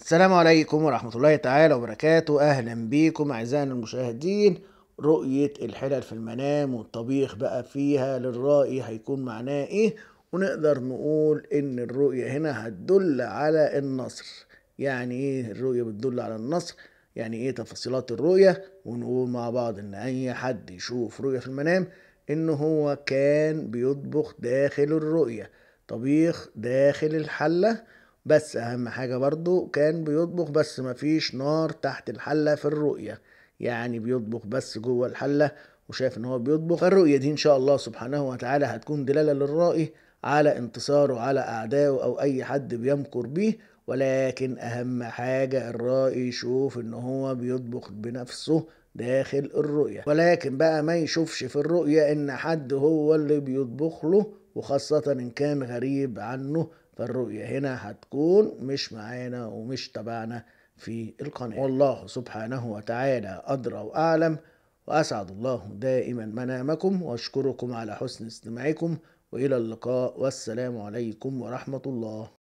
السلام عليكم ورحمة الله تعالى وبركاته أهلا بيكم أعزائنا المشاهدين رؤية الحلل في المنام والطبيخ بقى فيها للرأي هيكون معناه إيه ونقدر نقول إن الرؤية هنا هتدل على النصر يعني إيه الرؤية بتدل على النصر يعني إيه تفاصيلات الرؤية ونقول مع بعض إن أي حد يشوف رؤية في المنام إن هو كان بيطبخ داخل الرؤية طبيخ داخل الحلة بس اهم حاجة برضو كان بيطبخ بس مفيش نار تحت الحلة في الرؤية يعني بيطبخ بس جوه الحلة وشايف ان هو بيطبخ الرؤية دي ان شاء الله سبحانه وتعالى هتكون دلالة للرائي على انتصاره على اعدائه او اي حد بيمكر بيه ولكن أهم حاجة الرائي يشوف إن هو بيطبخ بنفسه داخل الرؤية ولكن بقى ما يشوفش في الرؤية إن حد هو اللي بيطبخ له وخاصة إن كان غريب عنه فالرؤية هنا هتكون مش معانا ومش تبعنا في القناة والله سبحانه وتعالى أدرى وأعلم وأسعد الله دائما منامكم وأشكركم على حسن استماعكم وإلى اللقاء والسلام عليكم ورحمة الله